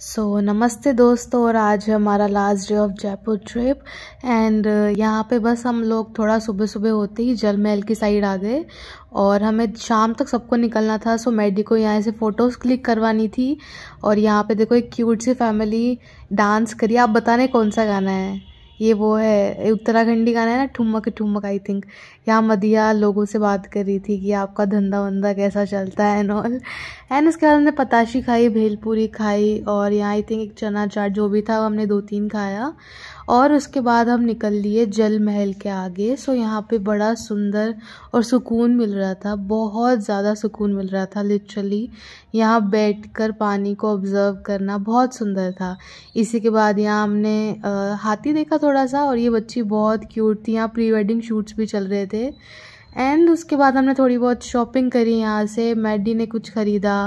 सो so, नमस्ते दोस्तों और आज हमारा last day of Jaipur trip and यहाँ पे बस हम लोग थोड़ा सुबह सुबह होते ही जल महल की साइड आ गए और हमें शाम तक सबको निकलना था सो मैडी को यहाँ से फ़ोटोज़ क्लिक करवानी थी और यहाँ पे देखो एक क्यूट सी फैमिली डांस करी आप बताने कौन सा गाना है ये वो है उत्तराखंडी गाना है ना ठुमक ठुमक आई थिंक यहाँ मदिया लोगों से बात कर रही थी कि आपका धंधा वंदा कैसा चलता है एंड ऑल एंड उसके बाद हमने पताशी खाई भेलपूरी खाई और यहाँ आई थिंक एक चना चाट जो भी था हमने दो तीन खाया और उसके बाद हम निकल लिए जल महल के आगे सो यहाँ पे बड़ा सुंदर और सुकून मिल रहा था बहुत ज़्यादा सुकून मिल रहा था लिटरली यहाँ बैठकर पानी को ऑब्ज़र्व करना बहुत सुंदर था इसी के बाद यहाँ हमने हाथी देखा थोड़ा सा और ये बच्ची बहुत क्यूट थी यहाँ प्री वेडिंग शूट्स भी चल रहे थे एंड उसके बाद हमने थोड़ी बहुत शॉपिंग करी यहाँ से मैडी ने कुछ ख़रीदा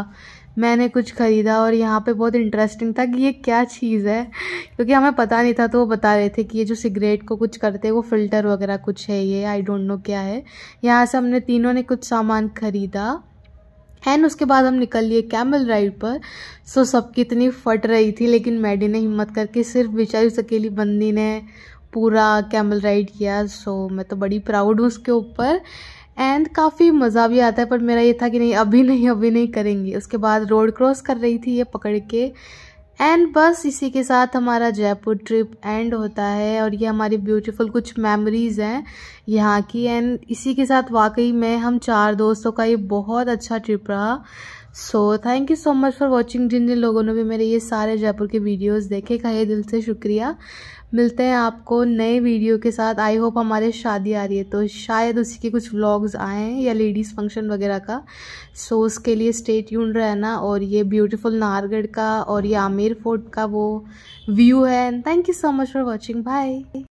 मैंने कुछ ख़रीदा और यहाँ पे बहुत इंटरेस्टिंग था कि ये क्या चीज़ है क्योंकि हमें पता नहीं था तो वो बता रहे थे कि ये जो सिगरेट को कुछ करते हैं वो फ़िल्टर वगैरह कुछ है ये आई डोंट नो क्या है यहाँ से हमने तीनों ने कुछ सामान ख़रीदा एंड उसके बाद हम निकल लिए कैमल राइड पर सो सबकी इतनी फट रही थी लेकिन मैडी ने हिम्मत करके सिर्फ बेचारी उस अकेली बंदी ने पूरा कैमल राइड किया सो मैं तो बड़ी प्राउड हूँ उसके ऊपर एंड काफ़ी मज़ा भी आता है पर मेरा ये था कि नहीं अभी नहीं अभी नहीं करेंगी उसके बाद रोड क्रॉस कर रही थी ये पकड़ के एंड बस इसी के साथ हमारा जयपुर ट्रिप एंड होता है और ये हमारी ब्यूटीफुल कुछ मेमोरीज़ हैं यहाँ की एंड इसी के साथ वाकई में हम चार दोस्तों का ये बहुत अच्छा ट्रिप रहा so thank you so much for watching जिन जिन लोगों ने भी मेरे ये सारे जयपुर के वीडियोज़ देखे का ये दिल से शुक्रिया मिलते हैं आपको नए वीडियो के साथ आई होप हमारे शादी आ रही है तो शायद उसी के कुछ व्लॉग्स आए हैं या लेडीज़ फंक्शन वगैरह का सो उसके लिए स्टे ट्यून रहना और ये ब्यूटीफुल नाहरगढ़ का और ये आमिर फोर्ट का वो व्यू है and thank you so much for watching bye